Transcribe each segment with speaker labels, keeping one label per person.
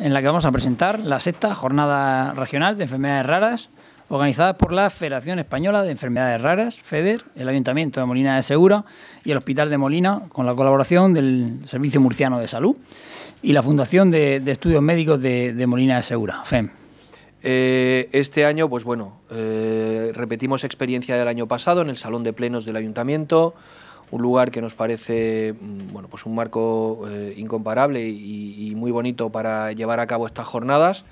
Speaker 1: en la que vamos a presentar la sexta jornada regional de enfermedades raras, organizada por la Federación Española de Enfermedades Raras, FEDER, el Ayuntamiento de Molina de Segura y el Hospital de Molina, con la colaboración del Servicio Murciano de Salud y la Fundación de, Estudios Médicos de, Molina de Segura, FEM.
Speaker 2: Eh, este año, pues bueno, eh, repetimos experiencia del año pasado en el Salón de Plenos del Ayuntamiento un lugar que nos parece mm, bueno, pues un marco eh, incomparable y, muy bonito para llevar a cabo estas jornadas.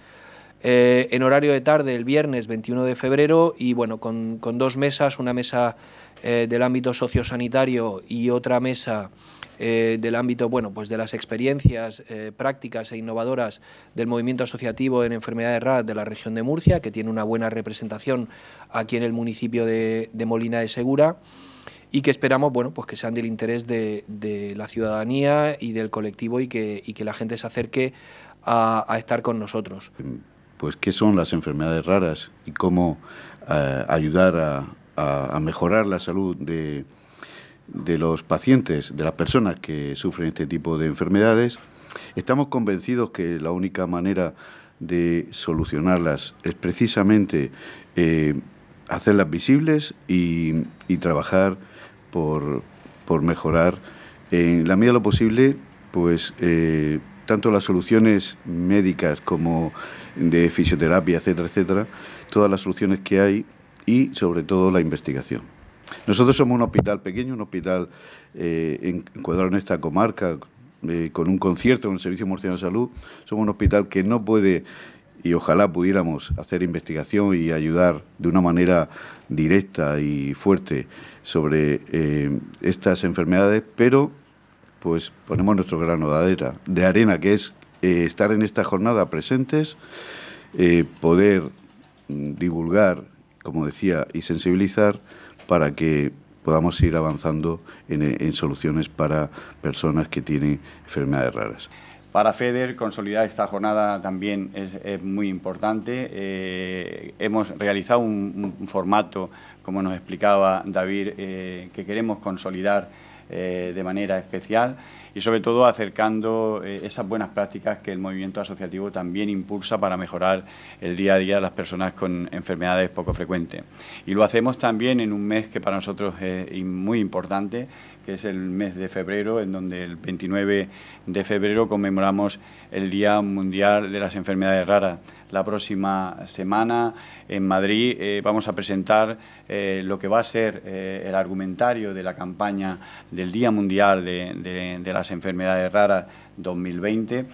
Speaker 2: Eh, en horario de tarde el viernes 21 de febrero y bueno, con, dos mesas, una mesa eh, del ámbito sociosanitario y otra mesa eh, del ámbito, bueno, pues de las experiencias prácticas e innovadoras del movimiento asociativo en enfermedades raras de la región de Murcia, que tiene una buena representación aquí en el municipio de Molina de Segura y que esperamos bueno, pues que sean del interés de, la ciudadanía y del colectivo y que, que la gente se acerque a, estar con nosotros.
Speaker 3: Pues qué son las enfermedades raras y cómo eh, ayudar a, mejorar la salud de, de los pacientes, de las personas que sufren este tipo de enfermedades. Estamos convencidos que la única manera de solucionarlas es precisamente eh, hacerlas visibles y, trabajar por, mejorar en la medida de lo posible, pues eh, tanto las soluciones médicas como de fisioterapia, etcétera, etcétera, todas las soluciones que hay y sobre todo la investigación. Nosotros somos un hospital pequeño, un hospital eh, encuadrado en esta comarca, eh, con un concierto con el Servicio Murciano de Salud. Somos un hospital que no puede y ojalá pudiéramos hacer investigación y ayudar de una manera directa y fuerte sobre eh, estas enfermedades, pero pues ponemos nuestro grano de arena, de arena que es eh, estar en esta jornada presentes, eh, poder mm, divulgar, como decía, y sensibilizar para que podamos ir avanzando en soluciones para personas que tienen enfermedades raras.
Speaker 4: Para FEDER, consolidar esta jornada también es, muy importante. Eh, hemos realizado un, formato, como nos explicaba David, eh, que queremos consolidar eh, de manera especial y sobre todo acercando esas buenas prácticas que el movimiento asociativo también impulsa para mejorar el día a día de las personas con enfermedades poco frecuentes. Y lo hacemos también en un mes que para nosotros es muy importante, que es el mes de febrero, en donde el 29 de febrero conmemoramos el Día Mundial de las Enfermedades Raras. La próxima semana en Madrid eh, vamos a presentar eh, lo que va a ser eh, el argumentario de la campaña del Día Mundial de las Enfermedades Raras 2020,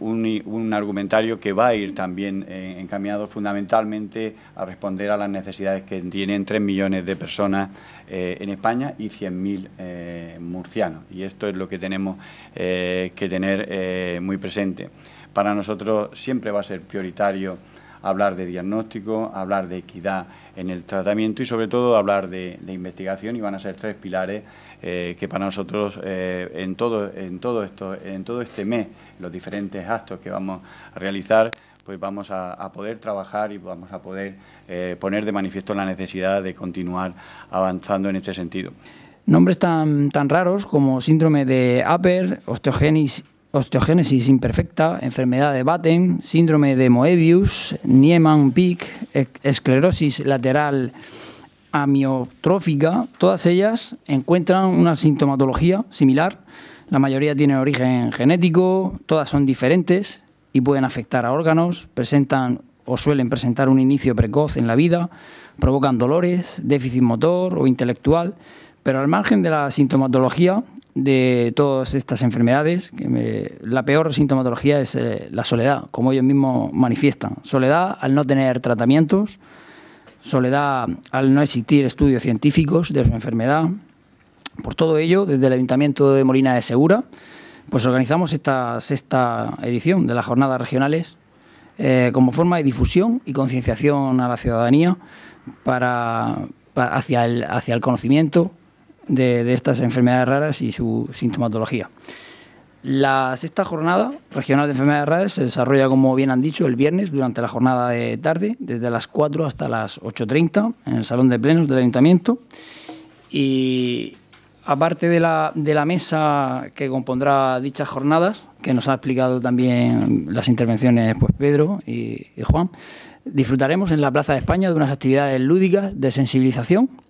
Speaker 4: un, argumentario que va a ir también eh, encaminado fundamentalmente a responder a las necesidades que tienen 3 millones de personas eh, en España y 100.000 eh, murcianos. Y esto es lo que tenemos que tener muy presente. Para nosotros siempre va a ser prioritario hablar de diagnóstico, hablar de equidad en el tratamiento y sobre todo hablar de, investigación y van a ser tres pilares eh, que para nosotros eh, en, todo, en, todo esto, en todo este mes, los diferentes actos que vamos a realizar, pues vamos a, poder trabajar y vamos a poder eh, poner de manifiesto la necesidad de continuar avanzando en este sentido.
Speaker 1: Nombres tan, tan raros como síndrome de Aper, osteogenesis, osteogénesis imperfecta, enfermedad de Batten, síndrome de Moebius, Niemann-Pick, esclerosis lateral amiotrófica, todas ellas encuentran una sintomatología similar. La mayoría tienen origen genético, todas son diferentes y pueden afectar a órganos, presentan o suelen presentar un inicio precoz en la vida, provocan dolores, déficit motor o intelectual, pero al margen de la sintomatología de todas estas enfermedades. Que la peor sintomatología es eh, la soledad, como ellos mismos manifiestan. Soledad al no tener tratamientos, soledad al no existir estudios científicos de su enfermedad. Por todo ello, desde el Ayuntamiento de Molina de Segura, pues organizamos esta sexta edición de las jornadas regionales eh, como forma de difusión y concienciación a la ciudadanía hacia, hacia el conocimiento, de, estas enfermedades raras y su sintomatología. La sexta jornada regional de enfermedades raras se desarrolla, como bien han dicho, el viernes durante la jornada de tarde, desde las 4 hasta las 8.30, en el Salón de Plenos del Ayuntamiento. Y aparte de la, de la mesa que compondrá dichas jornadas, que nos ha explicado también las intervenciones pues, Pedro y Juan, disfrutaremos en la Plaza de España de unas actividades lúdicas de sensibilización